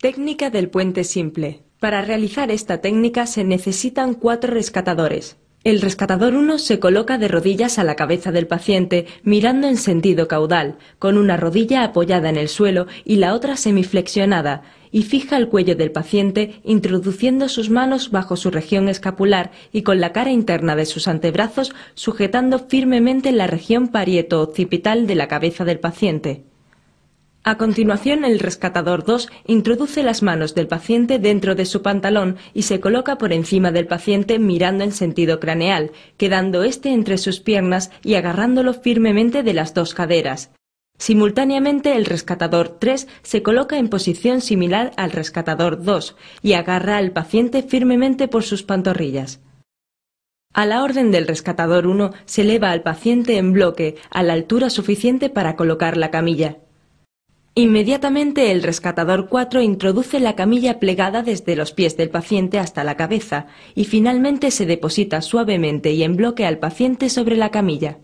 Técnica del puente simple. Para realizar esta técnica se necesitan cuatro rescatadores. El rescatador 1 se coloca de rodillas a la cabeza del paciente, mirando en sentido caudal, con una rodilla apoyada en el suelo y la otra semiflexionada, y fija el cuello del paciente introduciendo sus manos bajo su región escapular y con la cara interna de sus antebrazos sujetando firmemente la región parieto-occipital de la cabeza del paciente. A continuación, el rescatador 2 introduce las manos del paciente dentro de su pantalón y se coloca por encima del paciente mirando en sentido craneal, quedando éste entre sus piernas y agarrándolo firmemente de las dos caderas. Simultáneamente, el rescatador 3 se coloca en posición similar al rescatador 2 y agarra al paciente firmemente por sus pantorrillas. A la orden del rescatador 1 se eleva al paciente en bloque a la altura suficiente para colocar la camilla. Inmediatamente el rescatador 4 introduce la camilla plegada desde los pies del paciente hasta la cabeza y finalmente se deposita suavemente y en bloque al paciente sobre la camilla.